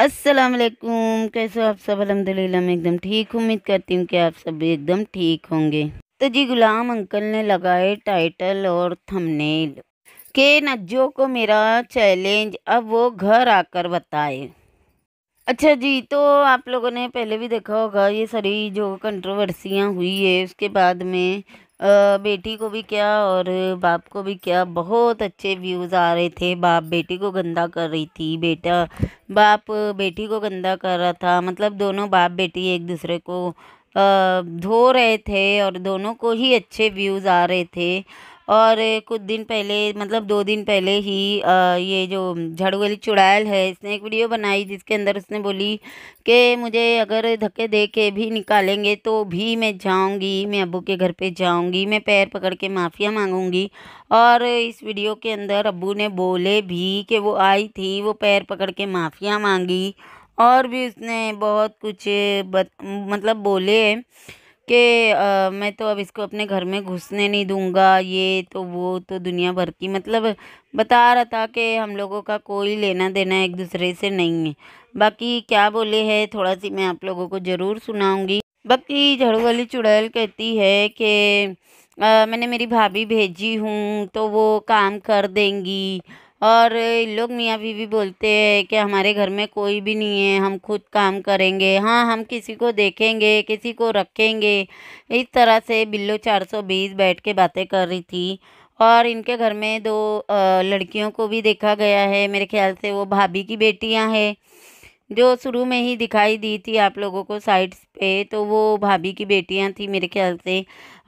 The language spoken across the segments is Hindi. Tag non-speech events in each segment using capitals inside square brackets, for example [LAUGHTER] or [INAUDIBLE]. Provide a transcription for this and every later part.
अस्सलाम वालेकुम कैसे हो आप सब अलहमदिल्ला मैं एकदम ठीक उम्मीद करती हूँ कि आप सब एकदम ठीक होंगे तो जी गुलाम अंकल ने लगाए टाइटल और थंबनेल के नज्जो को मेरा चैलेंज अब वो घर आकर बताए अच्छा जी तो आप लोगों ने पहले भी देखा होगा ये सारी जो कंट्रोवर्सियाँ हुई है उसके बाद में बेटी को भी क्या और बाप को भी क्या बहुत अच्छे व्यूज़ आ रहे थे बाप बेटी को गंदा कर रही थी बेटा बाप बेटी को गंदा कर रहा था मतलब दोनों बाप बेटी एक दूसरे को धो रहे थे और दोनों को ही अच्छे व्यूज़ आ रहे थे और कुछ दिन पहले मतलब दो दिन पहले ही आ, ये जो झाड़ू वाली चुड़ैल है इसने एक वीडियो बनाई जिसके अंदर उसने बोली कि मुझे अगर धक्के दे के भी निकालेंगे तो भी मैं जाऊंगी मैं अबू के घर पे जाऊंगी मैं पैर पकड़ के माफ़िया मांगूंगी और इस वीडियो के अंदर अबू ने बोले भी कि वो आई थी वो पैर पकड़ के माफ़िया मांगी और भी उसने बहुत कुछ बत, मतलब बोले कि मैं तो अब इसको अपने घर में घुसने नहीं दूंगा ये तो वो तो दुनिया भर की मतलब बता रहा था कि हम लोगों का कोई लेना देना एक दूसरे से नहीं है बाकी क्या बोले है थोड़ा सी मैं आप लोगों को ज़रूर सुनाऊंगी बाकी झाड़ू वाली चुड़ैल कहती है कि मैंने मेरी भाभी भेजी हूँ तो वो काम कर देंगी और लोग मियाँ बीवी बोलते हैं कि हमारे घर में कोई भी नहीं है हम खुद काम करेंगे हाँ हम किसी को देखेंगे किसी को रखेंगे इस तरह से बिल्लो चार सौ बीस बैठ के बातें कर रही थी और इनके घर में दो लड़कियों को भी देखा गया है मेरे ख्याल से वो भाभी की बेटियां हैं जो शुरू में ही दिखाई दी थी आप लोगों को साइड्स पे तो वो भाभी की बेटियां थी मेरे ख्याल से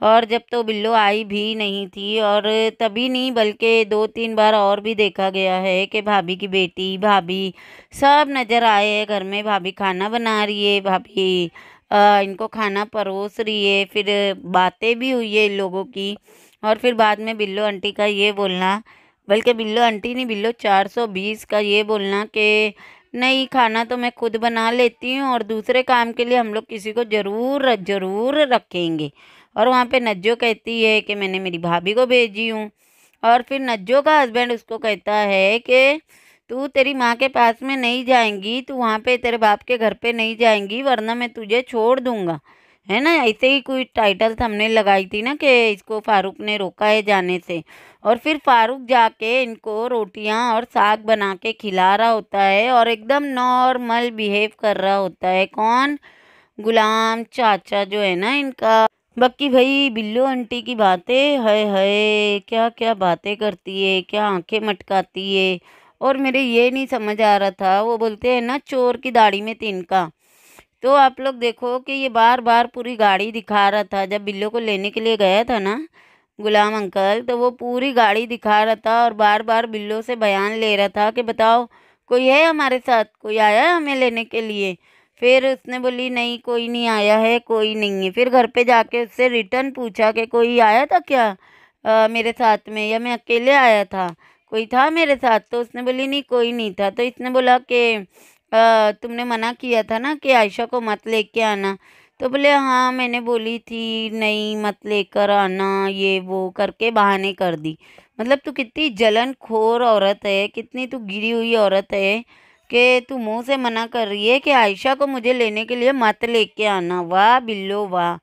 और जब तो बिल्लो आई भी नहीं थी और तभी नहीं बल्कि दो तीन बार और भी देखा गया है कि भाभी की बेटी भाभी सब नज़र आए हैं घर में भाभी खाना बना रही है भाभी इनको खाना परोस रही है फिर बातें भी हुई है इन लोगों की और फिर बाद में बिल्लो आंटी का ये बोलना बल्कि बिल्लो आंटी नहीं बिल्लो चार का ये बोलना कि नहीं खाना तो मैं खुद बना लेती हूँ और दूसरे काम के लिए हम लोग किसी को ज़रूर ज़रूर रखेंगे और वहाँ पे नज्जो कहती है कि मैंने मेरी भाभी को भेजी हूँ और फिर नज्जो का हस्बैंड उसको कहता है कि तू तेरी माँ के पास में नहीं जाएंगी तू वहाँ पे तेरे बाप के घर पे नहीं जाएंगी वरना मैं तुझे छोड़ दूँगा है ना ऐसे ही कोई टाइटल हमने लगाई थी ना कि इसको फारूक ने रोका है जाने से और फिर फारूक जाके इनको रोटियां और साग बना के खिला रहा होता है और एकदम नॉर्मल बिहेव कर रहा होता है कौन गुलाम चाचा जो है ना इनका बाकी भाई बिल्लू आंटी की बातें है है क्या क्या बातें करती है क्या आंखें मटकाती है और मेरे ये नहीं समझ आ रहा था वो बोलते हैं ना चोर की दाढ़ी में तिनका तो आप लोग देखो कि ये बार बार पूरी गाड़ी दिखा रहा था जब बिल्लो को लेने के लिए गया था ना गुलाम अंकल तो वो पूरी गाड़ी दिखा रहा था और बार बार बिल्लो से बयान ले रहा था कि बताओ कोई है हमारे साथ कोई आया है हमें लेने के लिए फिर उसने बोली नहीं कोई नहीं आया है कोई नहीं है फिर घर पे जाके उससे रिटर्न पूछा कि कोई आया था क्या आ, मेरे साथ में या मैं अकेले आया था कोई था मेरे साथ तो उसने बोली नहीं कोई नहीं था तो इसने बोला कि तुमने मना किया था ना कि आयशा को मत लेके आना तो बोले हाँ मैंने बोली थी नहीं मत लेकर आना ये वो करके बहाने कर दी मतलब तू कितनी जलन खोर औरत है कितनी तू गिरी हुई औरत है कि तू मुँह से मना कर रही है कि आयशा को मुझे लेने के लिए मत लेके आना वाह बिल्लो वाह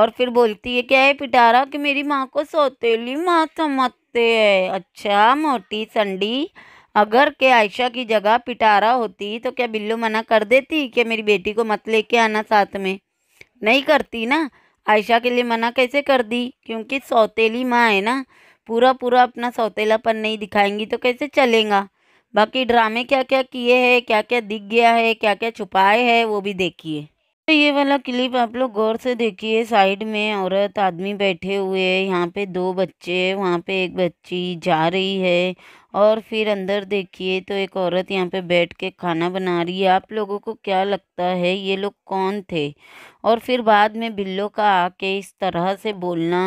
और फिर बोलती है क्या है पिटारा कि मेरी माँ को सौतेली माँ समझते है अच्छा मोटी संडी अगर के आयशा की जगह पिटारा होती तो क्या बिल्लू मना कर देती कि मेरी बेटी को मत लेके आना साथ में नहीं करती ना आयशा के लिए मना कैसे कर दी क्योंकि सौतेली माँ है ना पूरा पूरा अपना सौतेलापन नहीं दिखाएंगी तो कैसे चलेगा बाकी ड्रामे क्या क्या किए हैं क्या क्या दिख गया है क्या क्या छुपाए है वो भी देखिए तो ये वाला क्लिप आप लोग गौर से देखिए साइड में औरत आदमी बैठे हुए हैं यहाँ पे दो बच्चे वहाँ पे एक बच्ची जा रही है और फिर अंदर देखिए तो एक औरत यहाँ पे बैठ के खाना बना रही है आप लोगों को क्या लगता है ये लोग कौन थे और फिर बाद में बिल्लो का आके इस तरह से बोलना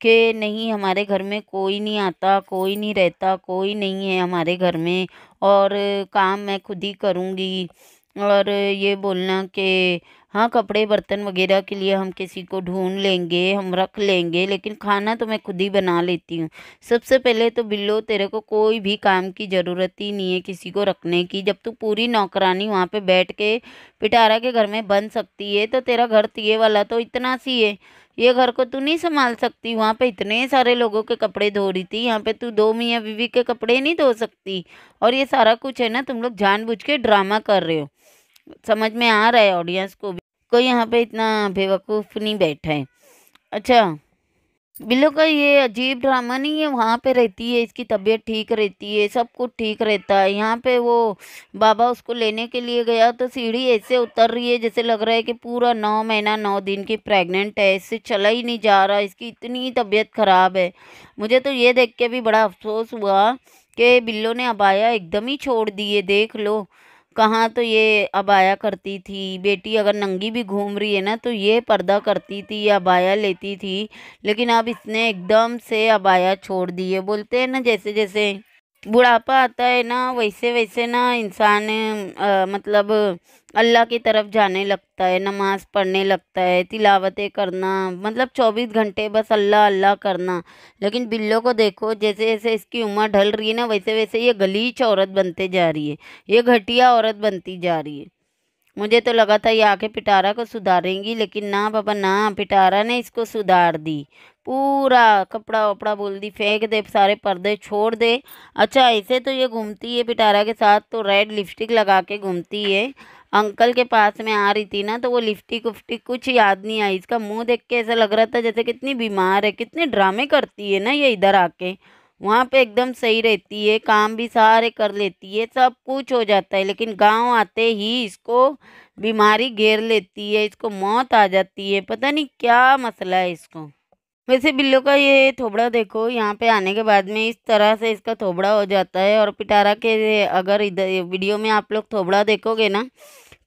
कि नहीं हमारे घर में कोई नहीं आता कोई नहीं रहता कोई नहीं है हमारे घर में और काम मैं खुद ही करूँगी और ये बोलना कि हाँ कपड़े बर्तन वगैरह के लिए हम किसी को ढूंढ लेंगे हम रख लेंगे लेकिन खाना तो मैं खुद ही बना लेती हूँ सबसे पहले तो बिल्लो तेरे को कोई भी काम की ज़रूरत ही नहीं है किसी को रखने की जब तू पूरी नौकरानी वहाँ पे बैठ के पिटारा के घर में बन सकती है तो तेरा घर तो ये वाला तो इतना सी है ये घर को तू नहीं संभाल सकती वहाँ पे इतने सारे लोगों के कपड़े धो रही थी यहाँ पे तू दो मियाँ बीवी के कपड़े नहीं धो सकती और ये सारा कुछ है ना तुम लोग जानबूझ के ड्रामा कर रहे हो समझ में आ रहा है ऑडियंस को भी कोई यहाँ पे इतना बेवकूफ़ नहीं बैठा है अच्छा बिल्लो का ये अजीब ड्रामा नहीं है वहाँ पे रहती है इसकी तबीयत ठीक रहती है सब कुछ ठीक रहता है यहाँ पे वो बाबा उसको लेने के लिए गया तो सीढ़ी ऐसे उतर रही है जैसे लग रहा है कि पूरा नौ महीना नौ दिन की प्रेग्नेंट है इससे चला ही नहीं जा रहा इसकी इतनी तबीयत ख़राब है मुझे तो ये देख के भी बड़ा अफसोस हुआ कि बिल्लो ने अबाया एकदम ही छोड़ दिए देख लो कहाँ तो ये अबाया करती थी बेटी अगर नंगी भी घूम रही है ना तो ये पर्दा करती थी या अबाया लेती थी लेकिन अब इसने एकदम से अबाया छोड़ दिए बोलते हैं ना जैसे जैसे बुढ़ापा आता है ना वैसे वैसे ना इंसान मतलब अल्लाह की तरफ जाने लगता है नमाज़ पढ़ने लगता है तिलावतें करना मतलब चौबीस घंटे बस अल्लाह अल्लाह करना लेकिन बिल्लो को देखो जैसे जैसे इसकी उम्र ढल रही है ना वैसे वैसे ये गलीच औरत बनते जा रही है ये घटिया औरत बनती जा रही है मुझे तो लगा था ये आके पिटारा को सुधारेंगी लेकिन ना बाबा ना पिटारा ने इसको सुधार दी पूरा कपड़ा वपड़ा बोल दी फेंक दे सारे पर्दे छोड़ दे अच्छा ऐसे तो ये घूमती है पिटारा के साथ तो रेड लिपस्टिक लगा के घूमती है अंकल के पास में आ रही थी ना तो वो लिपस्टिक उफ्टिक कुछ याद नहीं आई इसका मुंह देख के ऐसा लग रहा था जैसे कितनी बीमार है कितने ड्रामे करती है ना ये इधर आके वहाँ पे एकदम सही रहती है काम भी सारे कर लेती है सब कुछ हो जाता है लेकिन गांव आते ही इसको बीमारी घेर लेती है इसको मौत आ जाती है पता नहीं क्या मसला है इसको वैसे बिल्लों का ये थोबड़ा देखो यहाँ पे आने के बाद में इस तरह से इसका थोबड़ा हो जाता है और पिटारा के अगर इधर वीडियो में आप लोग थोबड़ा देखोगे ना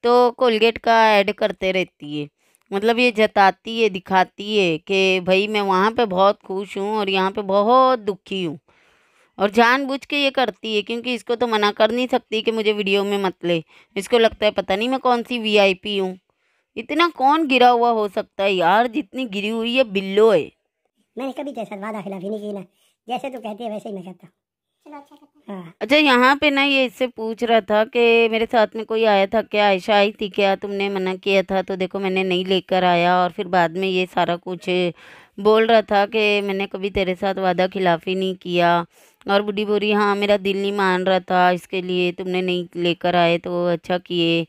तो कोलगेट का ऐड करते रहती है मतलब ये जताती है दिखाती है कि भाई मैं वहाँ पे बहुत खुश हूँ और यहाँ पे बहुत दुखी हूँ और जानबूझ के ये करती है क्योंकि इसको तो मना कर नहीं सकती कि मुझे वीडियो में मत ले इसको लगता है पता नहीं मैं कौन सी वीआईपी हूँ इतना कौन गिरा हुआ हो सकता है यार जितनी गिरी हुई है बिल्लो है मैंने कभी जैसा वादा ही नहीं की ना जैसे तू कहती है वैसे ही मैं करता अच्छा हाँ। अच्छा यहाँ पे ना ये इससे पूछ रहा था कि मेरे साथ में कोई आया था क्या आयशा आई थी क्या तुमने मना किया था तो देखो मैंने नहीं लेकर आया और फिर बाद में ये सारा कुछ बोल रहा था कि मैंने कभी तेरे साथ वादा खिलाफी नहीं किया और बुढ़ी बोली हाँ मेरा दिल नहीं मान रहा था इसके लिए तुमने नहीं लेकर आए तो अच्छा किए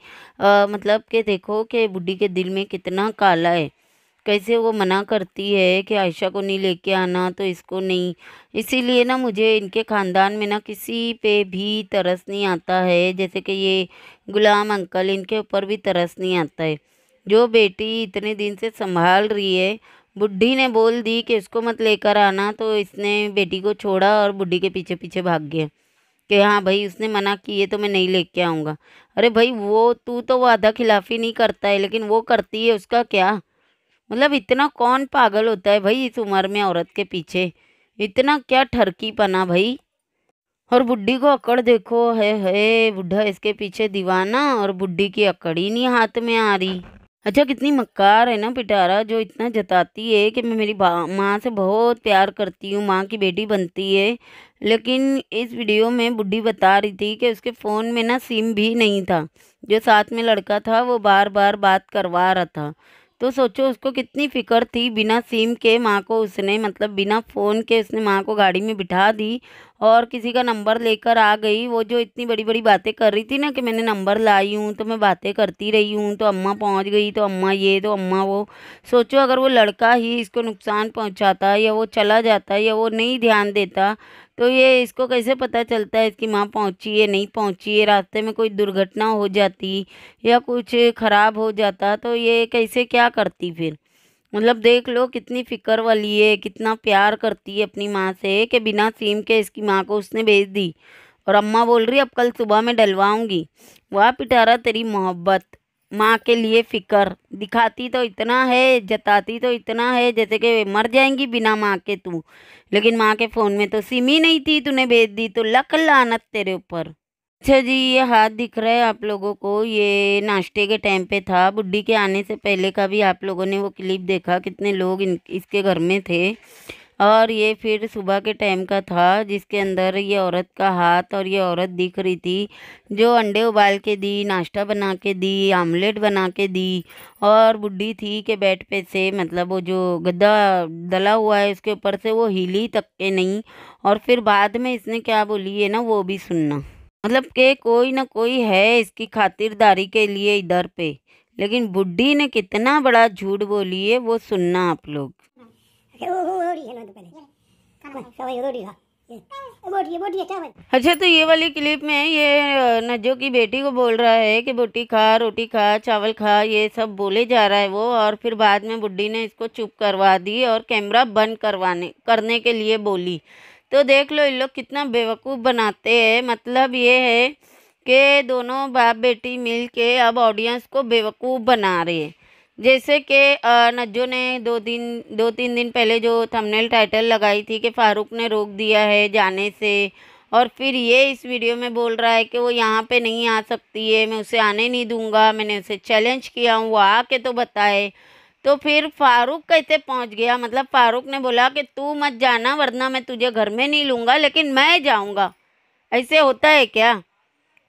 मतलब कि देखो कि बुढ़ी के दिल में कितना काला है कैसे वो मना करती है कि आयशा को नहीं लेके आना तो इसको नहीं इसीलिए ना मुझे इनके ख़ानदान में ना किसी पे भी तरस नहीं आता है जैसे कि ये गुलाम अंकल इनके ऊपर भी तरस नहीं आता है जो बेटी इतने दिन से संभाल रही है बुढ़ी ने बोल दी कि इसको मत लेकर आना तो इसने बेटी को छोड़ा और बुढ़ी के पीछे पीछे भाग गया कि हाँ भाई उसने मना किए तो मैं नहीं लेके आऊँगा अरे भाई वो तू तो वादा खिलाफ़ी नहीं करता है लेकिन वो करती है उसका क्या मतलब इतना कौन पागल होता है भाई इस उम्र में औरत के पीछे इतना क्या ठरकी पना भाई और बुढ़ी को अकड़ देखो है है बुढ़ा इसके पीछे दीवाना और बुढ़ी की अकड़ ही नहीं हाथ में आ रही अच्छा कितनी मक्कार है ना पिटारा जो इतना जताती है कि मैं मेरी माँ से बहुत प्यार करती हूँ माँ की बेटी बनती है लेकिन इस वीडियो में बुढ़ी बता रही थी कि उसके फ़ोन में ना सिम भी नहीं था जो साथ में लड़का था वो बार बार बात करवा रहा था तो सोचो उसको कितनी फ़िक्र थी बिना सिम के माँ को उसने मतलब बिना फ़ोन के उसने माँ को गाड़ी में बिठा दी और किसी का नंबर लेकर आ गई वो जो इतनी बड़ी बड़ी बातें कर रही थी ना कि मैंने नंबर लाई हूँ तो मैं बातें करती रही हूँ तो अम्मा पहुँच गई तो अम्मा ये तो अम्मा वो सोचो अगर वो लड़का ही इसको नुकसान पहुँचाता या वो चला जाता या वो नहीं ध्यान देता तो ये इसको कैसे पता चलता है इसकी माँ पहुँची है नहीं पहुँची है रास्ते में कोई दुर्घटना हो जाती या कुछ ख़राब हो जाता तो ये कैसे क्या करती फिर मतलब देख लो कितनी फ़िक्र वाली है कितना प्यार करती है अपनी माँ से कि बिना सीम के इसकी माँ को उसने भेज दी और अम्मा बोल रही अब कल सुबह मैं डलवाऊँगी वाह पिटारा तेरी मोहब्बत माँ के लिए फिकर दिखाती तो इतना है जताती तो इतना है जैसे कि मर जाएंगी बिना माँ के तू लेकिन माँ के फ़ोन में तो सिम ही नहीं थी तूने भेज दी तो लक लानत तेरे ऊपर अच्छा जी ये हाथ दिख रहा है आप लोगों को ये नाश्ते के टाइम पे था बुढ़ी के आने से पहले का भी आप लोगों ने वो क्लिप देखा कितने लोग इन इसके घर में थे और ये फिर सुबह के टाइम का था जिसके अंदर ये औरत का हाथ और ये औरत दिख रही थी जो अंडे उबाल के दी नाश्ता बना के दी आमलेट बना के दी और बुढ़ी थी कि बेड पे से मतलब वो जो गद्दा डला हुआ है उसके ऊपर से वो हिली तक के नहीं और फिर बाद में इसने क्या बोली है ना वो भी सुनना मतलब के कोई ना कोई है इसकी खातिरदारी के लिए इधर पे लेकिन बुढ़ी ने कितना बड़ा झूठ बोली है वो सुनना आप लोग अच्छा तो ये वाली क्लिप में ये नजो की बेटी को बोल रहा है कि बोटी खा रोटी खा चावल खा ये सब बोले जा रहा है वो और फिर बाद में बुढ़ी ने इसको चुप करवा दी और कैमरा बंद करवाने करने के लिए बोली तो देख लो इन लोग कितना बेवकूफ़ बनाते हैं मतलब ये है कि दोनों बाप बेटी मिल के अब ऑडियंस को बेवकूफ़ बना रहे हैं जैसे कि नज्जो ने दो दिन दो तीन दिन पहले जो थंबनेल टाइटल लगाई थी कि फ़ारूक ने रोक दिया है जाने से और फिर ये इस वीडियो में बोल रहा है कि वो यहाँ पे नहीं आ सकती है मैं उसे आने नहीं दूंगा मैंने उसे चैलेंज किया हूँ वो आके तो बताए तो फिर फारूक कैसे पहुँच गया मतलब फ़ारूक ने बोला कि तू मत जाना वरना मैं तुझे घर में नहीं लूँगा लेकिन मैं जाऊँगा ऐसे होता है क्या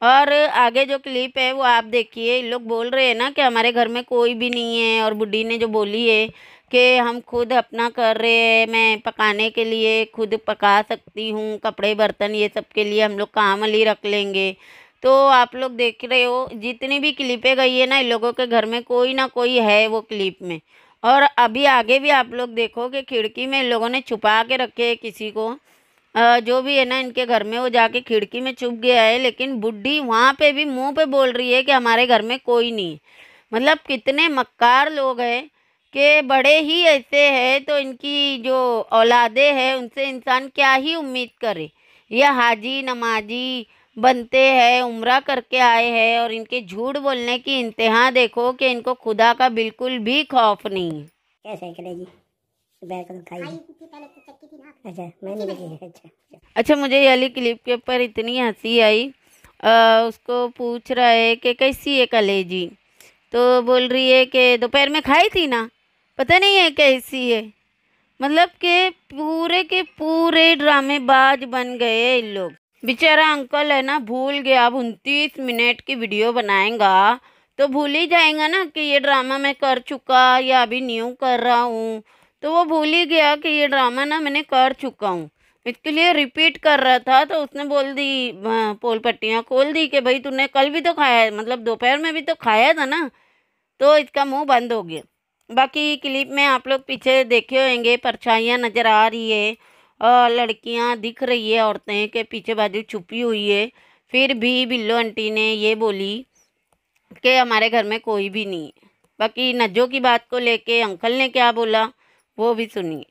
और आगे जो क्लिप है वो आप देखिए इन लोग बोल रहे हैं ना कि हमारे घर में कोई भी नहीं है और बुढ़ी ने जो बोली है कि हम खुद अपना कर रहे हैं मैं पकाने के लिए खुद पका सकती हूँ कपड़े बर्तन ये सब के लिए हम लोग काम अली रख लेंगे तो आप लोग देख रहे हो जितनी भी क्लिपें गई है ना इन लोगों के घर में कोई ना कोई है वो क्लिप में और अभी आगे भी आप लोग देखो कि खिड़की में इन लोगों ने छुपा के रखे है किसी को जो भी है ना इनके घर में वो जाके खिड़की में छुप गया है लेकिन बुढ़ी वहाँ पे भी मुंह पे बोल रही है कि हमारे घर में कोई नहीं मतलब कितने मक्कार लोग हैं कि बड़े ही ऐसे हैं तो इनकी जो औलादे हैं उनसे इंसान क्या ही उम्मीद करे यह हाजी नमाजी बनते हैं उम्र करके आए हैं और इनके झूठ बोलने की इंतहा देखो कि इनको खुदा का बिल्कुल भी खौफ नहीं क्या साइकिल है तो अच्छा, अच्छा, अच्छा।, अच्छा मुझे अली क्लिप के ऊपर इतनी हंसी आई आ, उसको पूछ रहा है कि कैसी है कलेजी तो बोल रही है कि दोपहर में खाई थी ना पता नहीं है कैसी है मतलब के पूरे के पूरे ड्रामेबाज बन गए इन लोग बेचारा अंकल है ना भूल गया अब उनतीस मिनट की वीडियो बनाएगा तो भूल ही जाएगा ना कि ये ड्रामा मैं कर चुका या अभी न्यू कर रहा हूँ तो वो भूल ही गया कि ये ड्रामा ना मैंने कर चुका हूँ इसके लिए रिपीट कर रहा था तो उसने बोल दी पोल पट्टियाँ खोल दी कि भाई तूने कल भी तो खाया है मतलब दोपहर में भी तो खाया था ना तो इसका मुंह बंद हो गया बाकी क्लिप में आप लोग पीछे देखे होंगे परछाइयाँ नज़र आ रही है और लड़कियाँ दिख रही है औरतें के पीछे बाजू छुपी हुई है फिर भी बिल्लो आंटी ने ये बोली कि हमारे घर में कोई भी नहीं है बाकी नज़ों की बात को लेके अंकल ने क्या बोला वो भी सुनिए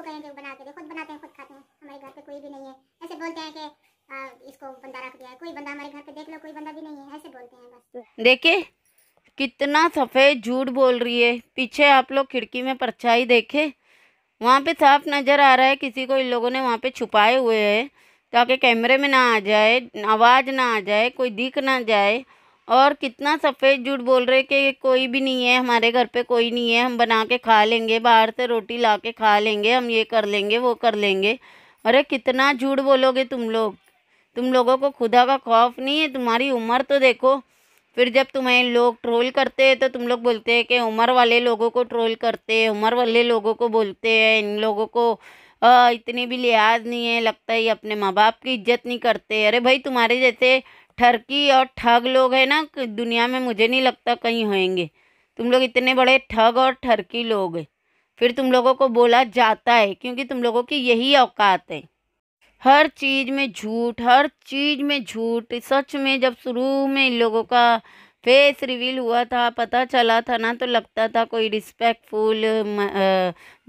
कहेंगे तो खुद बनाते हैं खुद खाते हैं हमारे घर पे कोई भी नहीं है ऐसे बोलते हैं कि इसको बंदा रख दिया है कोई बंदा हमारे घर पे देख लो कोई बंदा भी नहीं है ऐसे बोलते हैं बस देखिए कितना सफ़ेद झूठ बोल रही है पीछे आप लोग खिड़की में परछाई देखे वहाँ पे साफ नज़र आ रहा है किसी को इन लोगों ने वहाँ पे छुपाए हुए है ताकि कैमरे में ना आ जाए आवाज़ ना आ जाए कोई दिख ना जाए और कितना सफ़ेद झूठ बोल रहे कि कोई भी नहीं है हमारे घर पे कोई नहीं है हम बना के खा लेंगे बाहर से रोटी ला के खा लेंगे हम ये कर लेंगे वो कर लेंगे अरे कितना झूठ बोलोगे तुम लोग तुम लोगों को खुदा का खौफ नहीं है तुम्हारी उम्र तो देखो फिर जब तुम्हें लोग ट्रोल करते हैं तो तुम लोग बोलते हैं कि उम्र वाले लोगों को ट्रोल करते हैं उम्र वाले लोगों को बोलते हैं इन लोगों को इतनी इतने भी लिहाज नहीं है लगता है ये अपने माँ बाप की इज्जत नहीं करते अरे भाई तुम्हारे जैसे ठरकी और ठग लोग हैं ना दुनिया में मुझे नहीं लगता कहीं होंगे तुम लोग इतने बड़े ठग और ठरकी लोग हैं फिर तुम लोगों को बोला जाता है क्योंकि तुम लोगों की यही औकात है हर चीज़ में झूठ हर चीज़ में झूठ सच में जब शुरू में इन लोगों का फेस रिवील हुआ था पता चला था ना तो लगता था कोई रिस्पेक्टफुल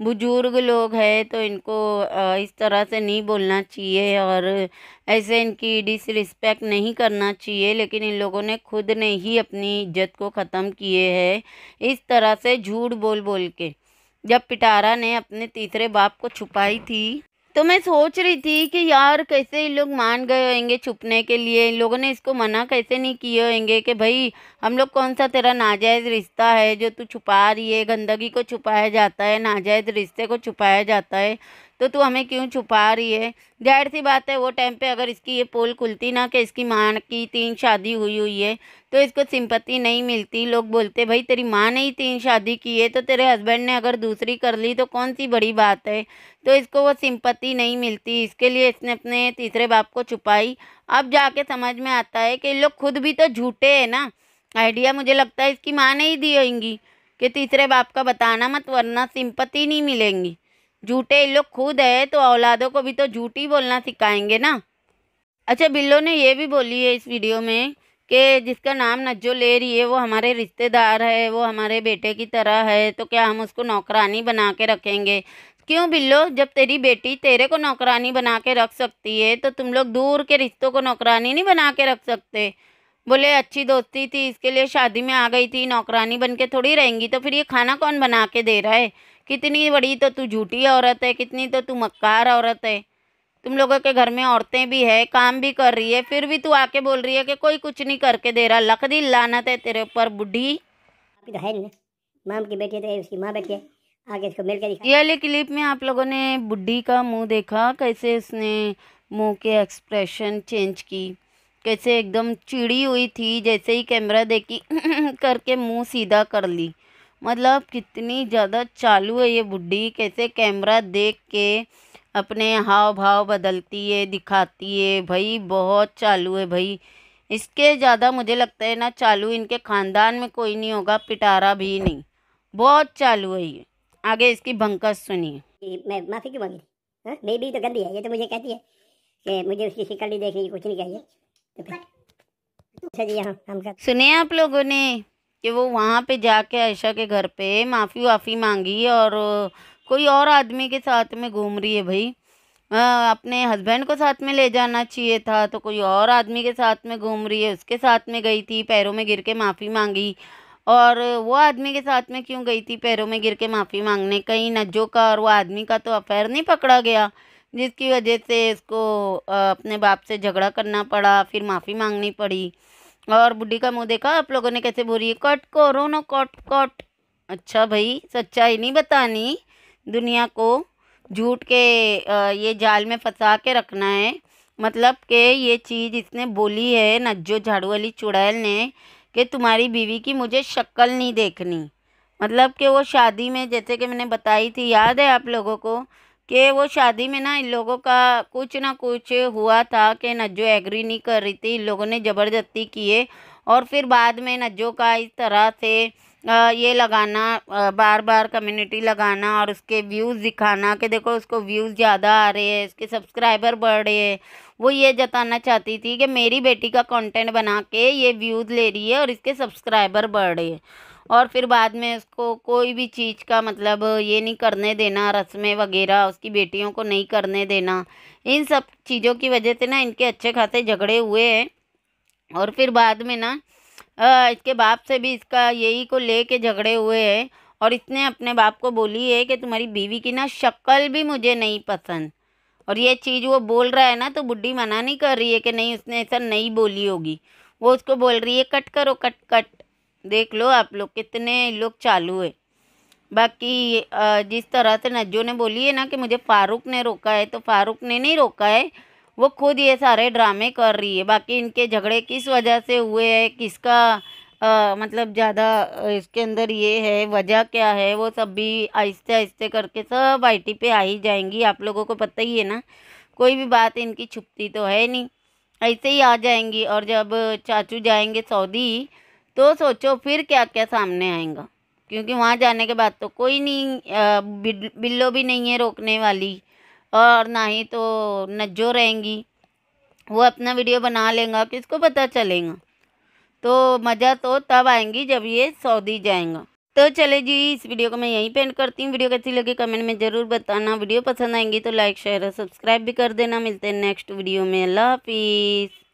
बुजुर्ग लोग हैं तो इनको इस तरह से नहीं बोलना चाहिए और ऐसे इनकी डिसरिस्पेक्ट नहीं करना चाहिए लेकिन इन लोगों ने खुद ने ही अपनी इज्जत को ख़त्म किए है इस तरह से झूठ बोल बोल के जब पिटारा ने अपने तीसरे बाप को छुपाई थी तो मैं सोच रही थी कि यार कैसे इन लोग मान गए होंगे छुपने के लिए इन लोगों ने इसको मना कैसे नहीं किए होंगे कि भाई हम लोग कौन सा तेरा नाजायज़ रिश्ता है जो तू छुपा रही है गंदगी को छुपाया जाता है नाजायज़ रिश्ते को छुपाया जाता है तो तू हमें क्यों छुपा रही है जाहिर सी बात है वो टाइम पे अगर इसकी ये पोल खुलती ना कि इसकी माँ की तीन शादी हुई हुई है तो इसको सिंपत्ति नहीं मिलती लोग बोलते भाई तेरी माँ ने ही तीन शादी की है तो तेरे हस्बैंड ने अगर दूसरी कर ली तो कौन सी बड़ी बात है तो इसको वो सिंपत्ति नहीं मिलती इसके लिए इसने अपने तीसरे बाप को छुपाई अब जाके समझ में आता है कि लोग खुद भी तो झूठे हैं ना आइडिया मुझे लगता है इसकी माँ ने ही दी होंगी कि तीसरे बाप का बताना मत वरना सिंपत्ति नहीं मिलेंगी झूठे इन लोग खुद है तो औलादों को भी तो झूठी बोलना सिखाएंगे ना अच्छा बिल्लो ने ये भी बोली है इस वीडियो में कि जिसका नाम नज्जो ले रही है वो हमारे रिश्तेदार है वो हमारे बेटे की तरह है तो क्या हम उसको नौकरानी बना के रखेंगे क्यों बिल्लो जब तेरी बेटी तेरे को नौकरानी बना के रख सकती है तो तुम लोग दूर के रिश्तों को नौकरानी नहीं बना के रख सकते बोले अच्छी दोस्ती थी इसके लिए शादी में आ गई थी नौकरानी बन के थोड़ी रहेंगी तो फिर ये खाना कौन बना के दे रहा है कितनी बड़ी तो तू झूठी औरत है कितनी तो तू मक्कार औरत है तुम लोगों के घर में औरतें भी है काम भी कर रही है फिर भी तू आके बोल रही है कि कोई कुछ नहीं करके दे रहा दी लानत है तेरे ऊपर बुढ़ी तो है माम की बेटी तो उसकी माँ आगे इसको ये वाले क्लिप में आप लोगों ने बुढ़ी का मुंह देखा कैसे उसने मुंह के एक्सप्रेशन चेंज की कैसे एकदम चिड़ी हुई थी जैसे ही कैमरा देखी [LAUGHS] करके मुंह सीधा कर ली मतलब कितनी ज़्यादा चालू है ये बुढ़ी कैसे कैमरा देख के अपने हाव भाव बदलती है दिखाती है भाई बहुत चालू है भाई इसके ज़्यादा मुझे लगता है ना चालू इनके ख़ानदान में कोई नहीं होगा पिटारा भी नहीं बहुत चालू है ये आगे इसकी भंकस सुनिए मैं माफ़ी क्यों मांगी बेबी हाँ? तो गंदी है ये तो मुझे कहती है कि मुझे उसकी शिकल नहीं देखनी कुछ नहीं कहिए तो अच्छा सुनिए आप लोगों ने कि वो वहाँ पे जाके आयशा के घर पे माफ़ी वाफ़ी मांगी और कोई और आदमी के साथ में घूम रही है भाई आ, अपने हस्बैंड को साथ में ले जाना चाहिए था तो कोई और आदमी के साथ में घूम रही है उसके साथ में गई थी पैरों में गिर के माफ़ी मांगी और वो आदमी के साथ में क्यों गई थी पैरों में गिर के माफ़ी मांगने कहीं नज्जो का और वो आदमी का तो अफेयर नहीं पकड़ा गया जिसकी वजह से इसको अपने बाप से झगड़ा करना पड़ा फिर माफ़ी मांगनी पड़ी और बुढ़ी का मुंह देखा आप लोगों ने कैसे बोली कट करो ना कट कट अच्छा भाई सच्चाई नहीं बतानी दुनिया को झूठ के ये जाल में फंसा के रखना है मतलब कि ये चीज़ इसने बोली है नज्जो झाड़ू वाली चुड़ैल ने कि तुम्हारी बीवी की मुझे शक्ल नहीं देखनी मतलब कि वो शादी में जैसे कि मैंने बताई थी याद है आप लोगों को कि वो शादी में ना इन लोगों का कुछ ना कुछ हुआ था कि नज्जो एग्री नहीं कर रही थी इन लोगों ने ज़बरदस्ती किए और फिर बाद में नज्जो का इस तरह से ये लगाना बार बार कम्युनिटी लगाना और उसके व्यूज़ दिखाना कि देखो उसको व्यूज़ ज़्यादा आ रहे हैं उसके सब्सक्राइबर बढ़ रहे हैं वो ये जताना चाहती थी कि मेरी बेटी का कंटेंट बना के ये व्यूज़ ले रही है और इसके सब्सक्राइबर बढ़ रहे हैं और फिर बाद में उसको कोई भी चीज़ का मतलब ये नहीं करने देना रस्में वगैरह उसकी बेटियों को नहीं करने देना इन सब चीज़ों की वजह से ना इनके अच्छे खासे झगड़े हुए हैं और फिर बाद में ना इसके बाप से भी इसका यही को ले के झगड़े हुए हैं और इसने अपने बाप को बोली है कि तुम्हारी बीवी की ना शक्ल भी मुझे नहीं पसंद और ये चीज़ वो बोल रहा है ना तो बुढ़ी मना नहीं कर रही है कि नहीं उसने ऐसा नहीं बोली होगी वो उसको बोल रही है कट करो कट कट देख लो आप लोग कितने लोग चालू है बाकी जिस तरह से नज्जो ने बोली है ना कि मुझे फ़ारूक ने रोका है तो फ़ारूक ने नहीं रोका है वो खुद ये सारे ड्रामे कर रही है बाकी इनके झगड़े किस वजह से हुए है किसका आ, मतलब ज़्यादा इसके अंदर ये है वजह क्या है वो सब भी आहिस्ते आहिस्ते करके सब आईटी पे आ ही जाएंगी आप लोगों को पता ही है ना कोई भी बात इनकी छुपती तो है नहीं ऐसे ही आ जाएंगी और जब चाचू जाएंगे सऊदी तो सोचो फिर क्या क्या सामने आएगा क्योंकि वहाँ जाने के बाद तो कोई नहीं बिल्लो भी नहीं है रोकने वाली और ना ही तो नज्जो रहेंगी वो अपना वीडियो बना लेगा किसको पता चलेगा तो मज़ा तो तब आएंगी जब ये सऊदी जाएंगा तो चले जी इस वीडियो को मैं यहीं पेंट करती हूँ वीडियो कैसी लगी कमेंट में ज़रूर बताना वीडियो पसंद आएंगी तो लाइक शेयर और सब्सक्राइब भी कर देना मिलते हैं नेक्स्ट वीडियो में अल्लाह हाफिज़